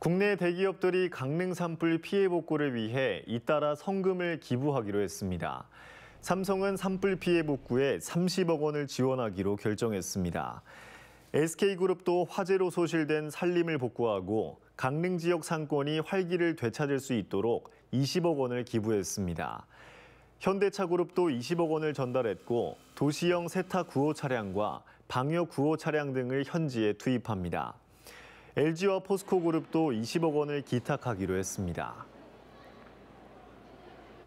국내 대기업들이 강릉 산불 피해 복구를 위해 잇따라 성금을 기부하기로 했습니다. 삼성은 산불 피해 복구에 30억 원을 지원하기로 결정했습니다. SK그룹도 화재로 소실된 산림을 복구하고 강릉 지역 상권이 활기를 되찾을 수 있도록 20억 원을 기부했습니다. 현대차그룹도 20억 원을 전달했고 도시형 세탁 구호 차량과 방역 구호 차량 등을 현지에 투입합니다. LG와 포스코그룹도 20억 원을 기탁하기로 했습니다.